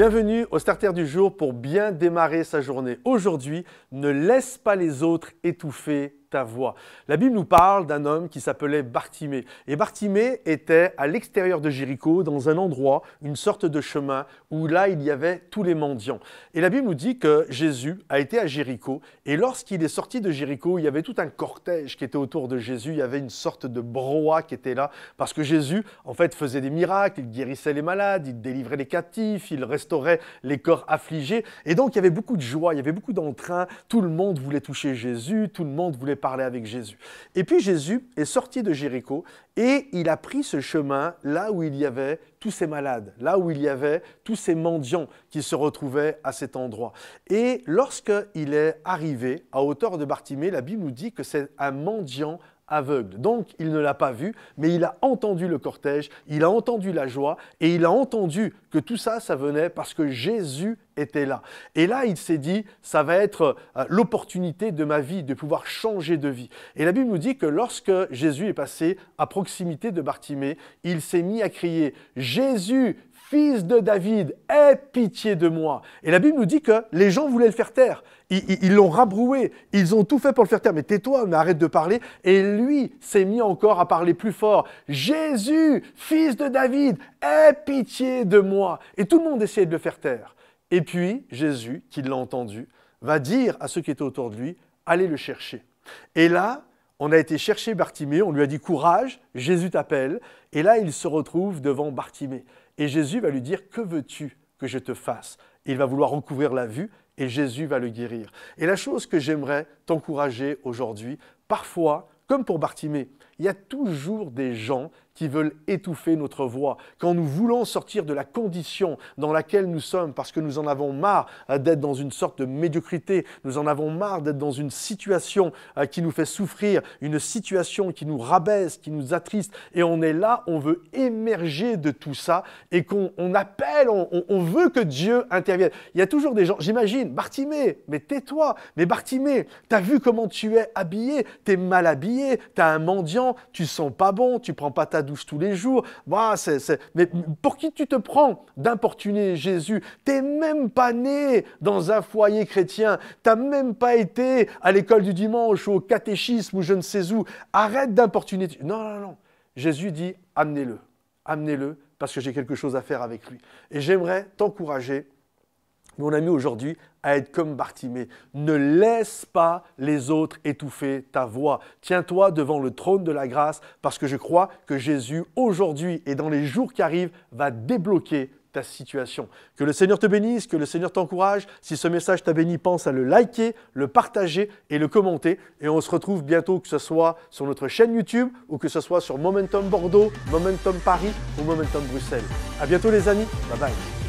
Bienvenue au Starter du jour pour bien démarrer sa journée. Aujourd'hui, ne laisse pas les autres étouffer ta voix. La Bible nous parle d'un homme qui s'appelait Bartimée. Et Bartimée était à l'extérieur de Jéricho, dans un endroit, une sorte de chemin, où là, il y avait tous les mendiants. Et la Bible nous dit que Jésus a été à Jéricho, et lorsqu'il est sorti de Jéricho, il y avait tout un cortège qui était autour de Jésus, il y avait une sorte de broie qui était là, parce que Jésus, en fait, faisait des miracles, il guérissait les malades, il délivrait les captifs, il restaurait les corps affligés, et donc il y avait beaucoup de joie, il y avait beaucoup d'entrain, tout le monde voulait toucher Jésus, tout le monde voulait parler avec Jésus. Et puis Jésus est sorti de Jéricho et il a pris ce chemin là où il y avait tous ces malades, là où il y avait tous ces mendiants qui se retrouvaient à cet endroit. Et lorsque il est arrivé à hauteur de Bartimée, la Bible nous dit que c'est un mendiant aveugle. Donc il ne l'a pas vu, mais il a entendu le cortège, il a entendu la joie, et il a entendu que tout ça, ça venait parce que Jésus était là. Et là, il s'est dit, ça va être euh, l'opportunité de ma vie, de pouvoir changer de vie. Et la Bible nous dit que lorsque Jésus est passé à proximité de Bartimée, il s'est mis à crier, Jésus, fils de David, aie pitié de moi. Et la Bible nous dit que les gens voulaient le faire taire. Ils l'ont rabroué, ils ont tout fait pour le faire taire. Mais tais-toi, mais arrête de parler. Et lui s'est mis encore à parler plus fort. Jésus, fils de David, aie pitié de moi. Et tout le monde essayait de le faire taire. Et puis Jésus, qui l'a entendu, va dire à ceux qui étaient autour de lui, allez le chercher. Et là, on a été chercher Bartimée, on lui a dit courage, Jésus t'appelle. Et là, il se retrouve devant Bartimée. Et Jésus va lui dire Que veux-tu que je te fasse Il va vouloir recouvrir la vue et Jésus va le guérir. Et la chose que j'aimerais t'encourager aujourd'hui, parfois, comme pour Bartimée, il y a toujours des gens qui veulent étouffer notre voix. Quand nous voulons sortir de la condition dans laquelle nous sommes, parce que nous en avons marre euh, d'être dans une sorte de médiocrité, nous en avons marre d'être dans une situation euh, qui nous fait souffrir, une situation qui nous rabaisse, qui nous attriste, et on est là, on veut émerger de tout ça, et qu'on appelle, on, on, veut que Dieu intervienne. Il y a toujours des gens, j'imagine, Bartimée, mais tais-toi, mais Bartimée, t'as vu comment tu es habillé, t'es mal habillé, t'as un mendiant, tu sens pas bon, tu prends pas ta tous les jours. Bah, Mais pour qui tu te prends d'importuner Jésus T'es même pas né dans un foyer chrétien. T'as même pas été à l'école du dimanche, au catéchisme ou je ne sais où. Arrête d'importuner. Non, non, non. Jésus dit, amenez-le, amenez-le, parce que j'ai quelque chose à faire avec lui. Et j'aimerais t'encourager mon ami, aujourd'hui, à être comme Bartimée. Ne laisse pas les autres étouffer ta voix. Tiens-toi devant le trône de la grâce parce que je crois que Jésus, aujourd'hui et dans les jours qui arrivent, va débloquer ta situation. Que le Seigneur te bénisse, que le Seigneur t'encourage. Si ce message t'a béni, pense à le liker, le partager et le commenter. Et on se retrouve bientôt, que ce soit sur notre chaîne YouTube ou que ce soit sur Momentum Bordeaux, Momentum Paris ou Momentum Bruxelles. À bientôt les amis. Bye bye.